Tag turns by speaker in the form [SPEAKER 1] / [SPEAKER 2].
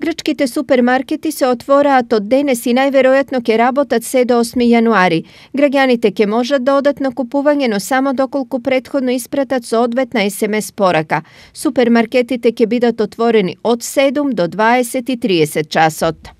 [SPEAKER 1] Грчките супермаркети се отвораат од денес и најверојатно ќе работат се до 8 јануари. Граѓаните ќе можат да одат на купување, но само доколку предходно испратат со одветна СМС порака. Супермаркетите ќе бидат отворени од 7 до 20 и 30 часот.